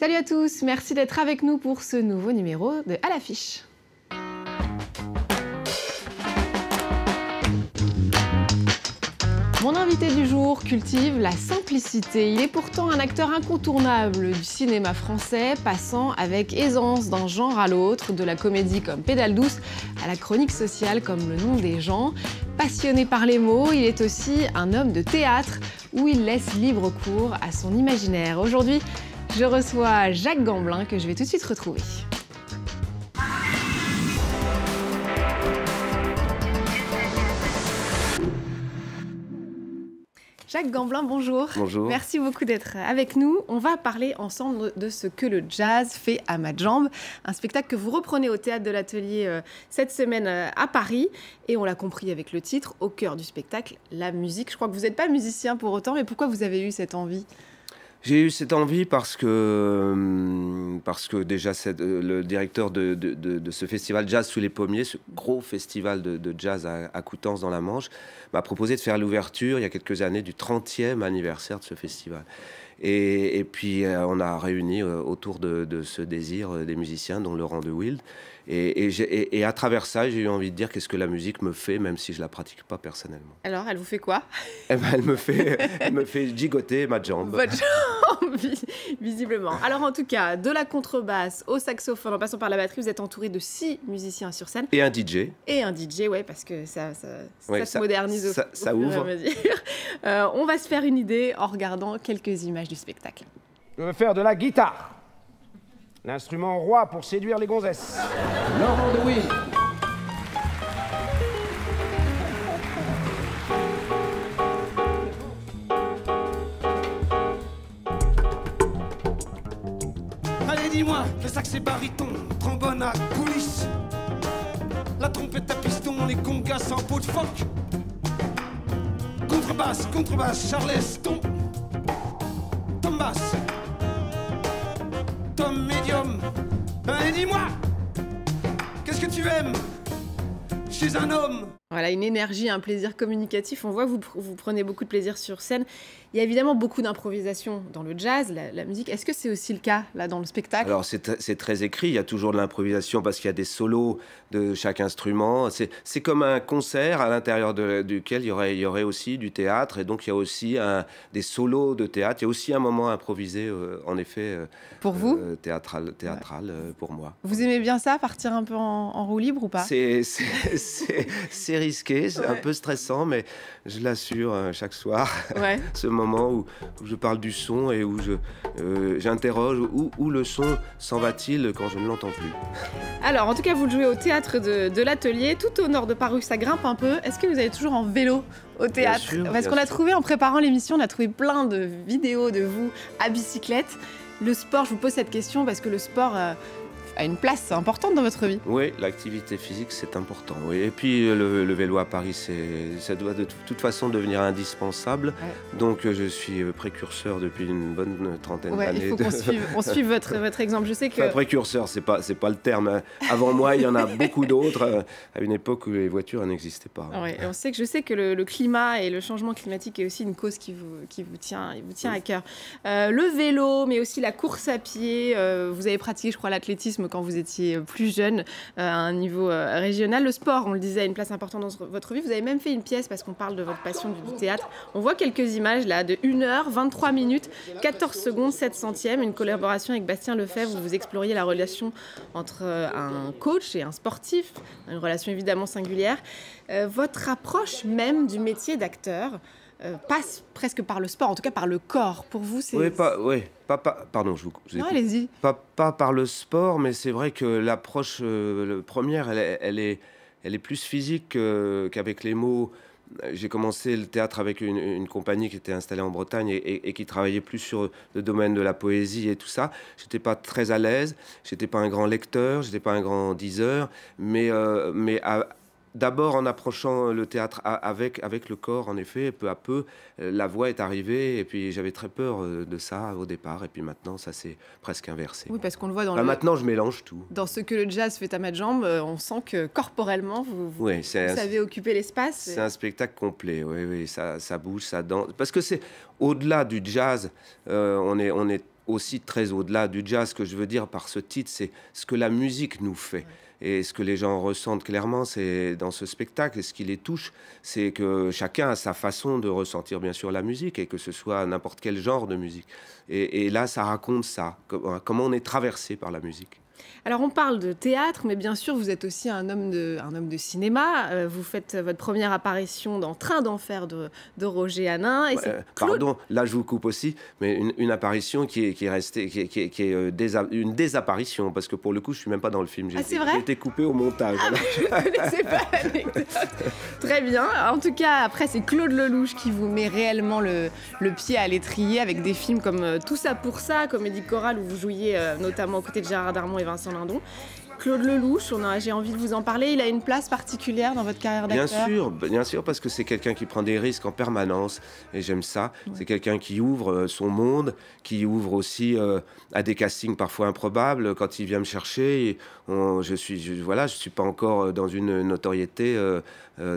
Salut à tous, merci d'être avec nous pour ce nouveau numéro de À l'affiche. Mon invité du jour cultive la simplicité. Il est pourtant un acteur incontournable du cinéma français, passant avec aisance d'un genre à l'autre, de la comédie comme Pédale douce à la chronique sociale comme Le nom des gens. Passionné par les mots, il est aussi un homme de théâtre où il laisse libre cours à son imaginaire. Aujourd'hui, je reçois Jacques Gamblin que je vais tout de suite retrouver. Jacques Gamblin, bonjour. Bonjour. Merci beaucoup d'être avec nous. On va parler ensemble de ce que le jazz fait à ma jambe, un spectacle que vous reprenez au théâtre de l'atelier euh, cette semaine euh, à Paris. Et on l'a compris avec le titre, au cœur du spectacle, la musique. Je crois que vous n'êtes pas musicien pour autant, mais pourquoi vous avez eu cette envie j'ai eu cette envie parce que, hum, parce que déjà euh, le directeur de, ce festival Jazz sous les pommiers, ce gros festival de, jazz à, à, Coutances dans la Manche, m'a proposé de faire l'ouverture il y a quelques années du 30e anniversaire de ce festival. Et, puis euh, on a réuni euh, autour de, ce désir euh, des musiciens, dont Laurent de Wild. Et, à travers ça, j'ai eu envie de dire qu'est-ce que la musique me fait, même si je la pratique pas personnellement. Alors, elle vous fait quoi eh ben, elle, me fait, elle me fait gigoter ma jambe. Votre jambe visiblement. Alors en tout cas, de la contrebasse au saxophone, en passant par la batterie, vous êtes entouré de six musiciens sur scène. Et un DJ. Et un DJ, ouais, parce que ça, se modernise. Ça, ça ouvre. Euh, on va se faire une idée en regardant quelques images du spectacle. On veux faire de la guitare, l'instrument roi pour séduire les gonzesses. Laurent de sax baryton, trombone à coulisses. La trompette à piston, les congas en peau de phoque. Contrebasse, contrebasse, charleston. basse, Tom médium. Ben, dis-moi, qu'est-ce que tu aimes chez un homme voilà, une énergie, un plaisir communicatif. On voit que vous, vous prenez beaucoup de plaisir sur scène. Il y a évidemment beaucoup d'improvisation dans le jazz, la, musique. Est-ce que c'est aussi le cas là dans le spectacle Alors c'est très écrit, il y a toujours de l'improvisation parce qu'il y a des solos de chaque instrument. C'est comme un concert à l'intérieur duquel il y, aurait, il y aurait aussi du théâtre et donc il y a aussi un, des solos de théâtre. Il y a aussi un moment improvisé euh, en effet. Euh, pour vous euh, Théâtral, théâtral pour moi. Vous aimez bien ça, partir un peu en, en roue libre ou pas C'est risqué, c'est un peu stressant, mais je l'assure euh, chaque soir. ce moment où, je parle du son et où euh, j'interroge où, où, le son s'en va-t-il quand je ne l'entends plus. Alors, en tout cas, vous le jouez au théâtre de, l'Atelier, tout au nord de Paris, ça grimpe un peu. Est-ce que vous allez toujours en vélo au théâtre Parce qu'on a trouvé en préparant l'émission, on a trouvé plein de vidéos de vous à bicyclette. Le sport, je vous pose cette question parce que le sport. Euh, une place importante dans votre vie. Oui, l'activité physique, c'est important. Oui. Et puis euh, le, vélo à Paris, ça doit de toute façon devenir indispensable. Donc euh, je suis précurseur depuis une bonne trentaine d'années. Il faut qu'on suive, votre, votre, exemple. Je sais que... précurseur, c'est pas, pas le terme. Hein. Avant moi, il y en a beaucoup d'autres euh, à une époque où les voitures n'existaient pas. on sait que, je sais que le, climat et le changement climatique est aussi une cause qui vous, qui vous tient, vous tient à cœur. le vélo, mais aussi la course à pied. vous avez pratiqué, je crois, l'athlétisme quand vous étiez euh, plus jeune euh, à un niveau euh, régional. Le sport, on le disait, a une place importante dans votre vie. Vous avez même fait une pièce parce qu'on parle de votre passion du théâtre. On voit quelques images là de 1 heure, 23 minutes, 14 secondes, 7 centièmes. Une collaboration avec Bastien Lefebvre où vous exploriez la relation entre un coach et un sportif, une relation évidemment singulière. votre approche même du métier d'acteur, euh, passe presque par le sport, en tout cas par le corps. Pour vous, c'est. Oui, pas, pas, pardon, je vous. non, allez-y. Pas, par le sport, mais c'est vrai que l'approche euh, première, elle, est, elle est plus physique qu'avec les mots. J'ai commencé le théâtre avec une, compagnie qui était installée en Bretagne et, qui travaillait plus sur le domaine de la poésie et tout ça. J'étais pas très à l'aise, j'étais pas un grand lecteur, j'étais pas un grand diseur, mais, euh, mais à, D'abord en approchant euh, le théâtre avec, avec le corps, en effet, peu à peu, euh, la voix est arrivée. Et puis j'avais très peur euh, de ça au départ. Et puis maintenant, ça s'est presque inversé. Oui, parce qu'on le voit dans bah, le... Maintenant, je mélange tout. Dans ce que le jazz fait à ma jambe, on sent que corporellement, vous, vous, savez occuper l'espace. C'est un spectacle complet, oui, oui. Ça, ça bouge, ça danse. Parce que c'est au-delà du jazz, on, est, on est aussi très au-delà du jazz. que je veux dire par ce titre, c'est ce que la musique nous fait. Et ce que les gens ressentent clairement, c'est dans ce spectacle, et ce qui les touche, c'est que chacun a sa façon de ressentir bien sûr la musique, et que ce soit n'importe quel genre de musique. Et, et là, ça raconte ça, comment on est traversé par la musique. Alors on parle de théâtre, mais bien sûr vous êtes aussi un homme de, cinéma. Euh, vous faites votre première apparition dans Train d'enfer de, de, Roger Hanin. Et euh, Pardon, là je vous coupe aussi, mais une, apparition qui est, restée, qui est, euh, une désapparition, parce que pour le coup je suis même pas dans le film. Ah, j'ai été, coupé au montage. Ah, pas Très bien. En tout cas, après c'est Claude Lelouch qui vous met réellement le, pied à l'étrier avec des films comme Tout ça pour ça, comédie chorale où vous jouiez notamment aux côtés de Gérard Darmon et Vincent Lindon. Claude Lelouch, j'ai envie de vous en parler. Il a une place particulière dans votre carrière d'acteur Bien sûr, bien sûr, parce que c'est quelqu'un qui prend des risques en permanence et j'aime ça. C'est quelqu'un qui ouvre euh, son monde, qui ouvre aussi euh, à des castings parfois improbables. Quand il vient me chercher, je suis, voilà, je suis pas encore euh, dans une notoriété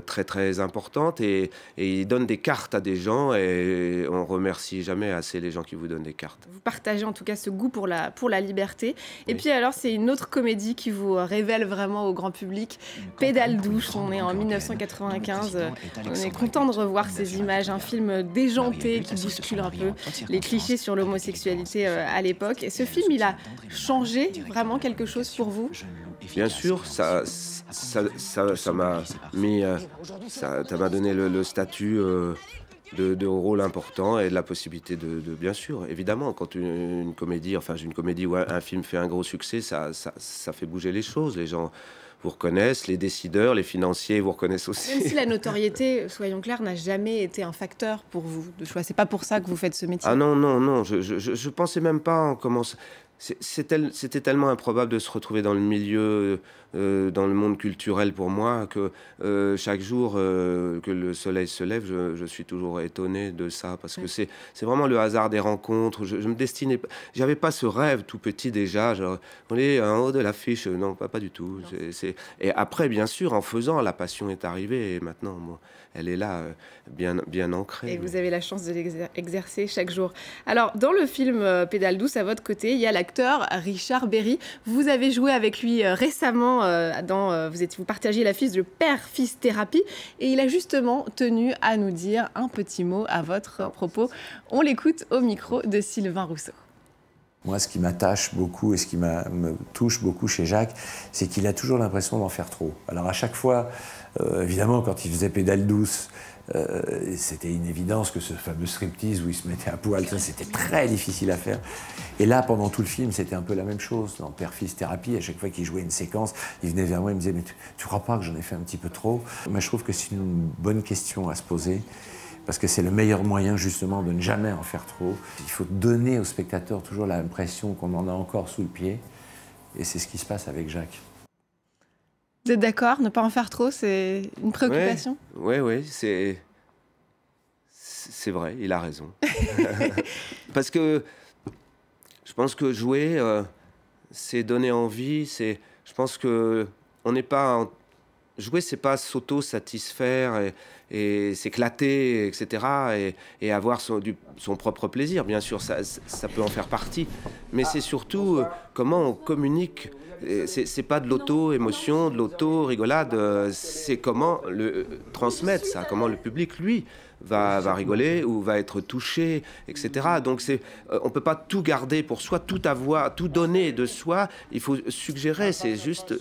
très très importante et, il donne des cartes à des gens et on remercie jamais assez les gens qui vous donnent des cartes. Vous partagez en tout cas ce goût pour la pour la liberté. Et puis alors c'est une autre comédie qui vous euh, révèle vraiment au grand public. Pédale douche, on est en 1995. On est content de revoir ces images. Un film déjanté qui bouscule un peu les clichés sur l'homosexualité euh, à l'époque. Et ce film, il a changé vraiment quelque chose pour vous Bien sûr, ça ça m'a euh, ça, mis, ça m'a donné le, statut de, de rôles importants et de la possibilité de, bien sûr, évidemment, quand une, comédie, enfin une comédie ou un, film fait un gros succès, ça, ça, fait bouger les choses. Les gens vous reconnaissent, les décideurs, les financiers vous reconnaissent aussi. Même si la notoriété, soyons clairs, n'a jamais été un facteur pour vous de choix, c'est pas pour ça que vous faites ce métier. Ah non, non, non, je, je, je pensais même pas en commençant. C'était tellement improbable de se retrouver dans le milieu, euh, euh, dans le monde culturel pour moi, que euh, chaque jour que le soleil se lève, je, suis toujours étonné de ça, parce que c'est vraiment le hasard des rencontres. Je, me destinais, j'avais pas ce rêve tout petit déjà, genre, on est en haut de l'affiche, non, pas, pas du tout. Et après, bien sûr, en faisant, la passion est arrivée, et maintenant, elle est là, bien, bien ancrée. Et vous avez la chance de l'exercer chaque jour. Alors, dans le film Pédale douce, à votre côté, il y a la Richard Berry. Vous avez joué avec lui euh, récemment euh, dans euh, vous étiez vous partagez l'affiche de Père Fils Thérapie et il a justement tenu à nous dire un petit mot à votre propos. On l'écoute au micro de Sylvain Rousseau. Moi, ce qui m'attache beaucoup et ce qui me touche beaucoup chez Jacques, c'est qu'il a toujours l'impression d'en faire trop. Alors à chaque fois, évidemment, quand il faisait pédale douce, euh, c'était une évidence que ce fameux striptease où il se mettait à poil, c'était très difficile à faire. Et là, pendant tout le film, c'était un peu la même chose. Dans Père-Fils Thérapie, à chaque fois qu'il jouait une séquence, il venait vers moi et me disait Mais tu, crois pas que j'en ai fait un petit peu trop Mais je trouve que c'est une bonne question à se poser. Parce que c'est le meilleur moyen justement de ne jamais en faire trop. Il faut donner au spectateur toujours l'impression qu'on en a encore sous le pied. Et c'est ce qui se passe avec Jacques. Vous d'accord Ne pas en faire trop, c'est une préoccupation Oui, oui, c'est. C'est vrai, il a raison. Parce que je pense que jouer, euh, c'est donner envie, c'est. Je pense que on n'est pas. Jouer, c'est pas s'auto-satisfaire et, s'éclater, etc. Et, avoir son, son, propre plaisir, bien sûr, ça, ça peut en faire partie. Mais c'est surtout euh, comment on communique c'est pas de l'auto-émotion, de l'auto-rigolade, euh, c'est comment le euh, transmettre ça, comment le public, lui, va, va rigoler ou va être touché, etc. Donc c'est, euh, on peut pas tout garder pour soi, tout avoir, tout donner de soi. Il faut suggérer, c'est juste,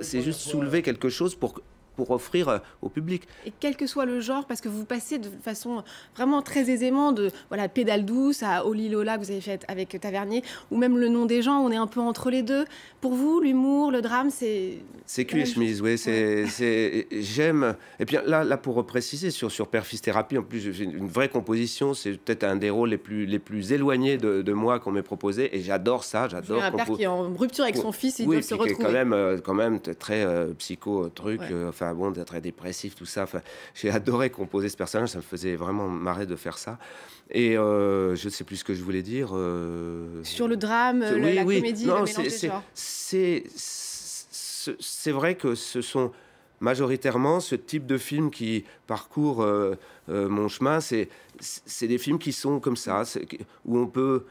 c'est juste soulever quelque chose pour pour offrir euh, au public. Et quel que soit le genre, parce que vous passez de façon vraiment très aisément de voilà, Pédale douce à Oli Lola que vous avez fait avec Tavernier, ou même le nom des gens, on est un peu entre les deux. Pour vous, l'humour, le drame, c'est... C'est cul et chemise, oui. c'est... J'aime... Et puis là, là, pour préciser, sur, sur fils Thérapie, en plus, j'ai une vraie composition, c'est peut-être un des rôles les plus, les plus éloignés de, de moi qu'on m'ait proposé, et j'adore ça, j'adore... Un père qui est en rupture avec son fils, il doit se retrouver. quand même, euh, quand même très euh, psycho-truc, enfin bon, d'être dépressif, tout ça. j'ai adoré composer ce personnage, ça me faisait vraiment marrer de faire ça. Et euh, je ne sais plus ce que je voulais dire. Euh, sur le drame, la comédie, non, le mélange c'est, c'est vrai que ce sont majoritairement ce type de films qui parcourent euh, mon chemin. C'est, c'est des films qui sont comme ça, où on peut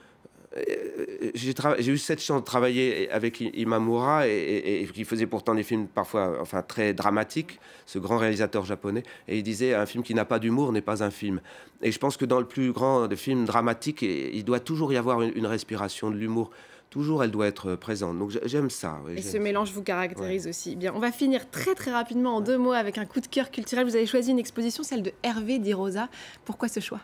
j'ai eu cette chance de travailler avec Imamura, et, qui faisait pourtant des films parfois enfin, très dramatiques, ce grand réalisateur japonais. Et il disait un film qui n'a pas d'humour n'est pas un film. Et je pense que dans le plus grand des films dramatiques, il doit toujours y avoir une, respiration de l'humour toujours elle doit être présente. Donc j'aime ça. et ce mélange vous caractérise aussi. Bien, on va finir très très rapidement en deux mots avec un coup de cœur culturel. Vous avez choisi une exposition, celle de Hervé Di Rosa. Pourquoi ce choix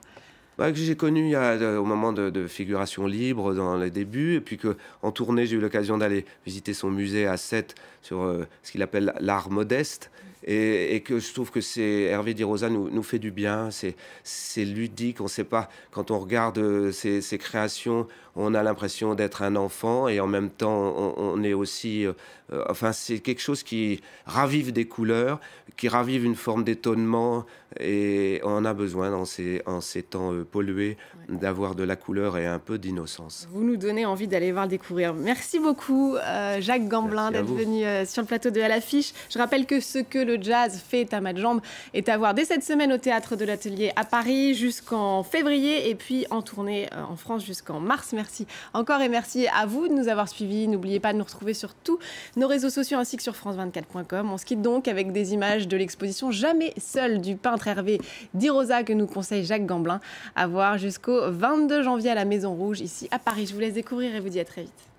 bah, que j'ai connu euh, au moment de, figuration libre dans les débuts, et puis que en tournée j'ai eu l'occasion d'aller visiter son musée à Sète sur euh, ce qu'il appelle l'art modeste, et, que je trouve que c'est Hervé Di Rosa nous, fait du bien, c'est ludique, on ne sait pas quand on regarde euh, ses, créations, on a l'impression d'être un enfant et en même temps on, est aussi, enfin c'est quelque chose qui ravive des couleurs, qui ravive une forme d'étonnement. Et on a besoin dans ces, en ces temps euh, pollués d'avoir de la couleur et un peu d'innocence. Vous nous donnez envie d'aller voir le découvrir. Merci beaucoup euh, Jacques Gamblin d'être venu euh, sur le plateau de À l'affiche. Je rappelle que ce que le jazz fait à ma jambe est à voir dès cette semaine au théâtre de l'atelier à Paris jusqu'en février et puis en tournée en France jusqu'en mars. Merci encore et merci à vous de nous avoir suivis. N'oubliez pas de nous retrouver sur tous nos réseaux sociaux ainsi que sur france24.com. On se quitte donc avec des images de l'exposition Jamais seul du peintre Hervé que nous conseille Jacques Gamblin à voir jusqu'au 22 janvier à la Maison Rouge ici à Paris. Je vous laisse découvrir et vous dis à très vite.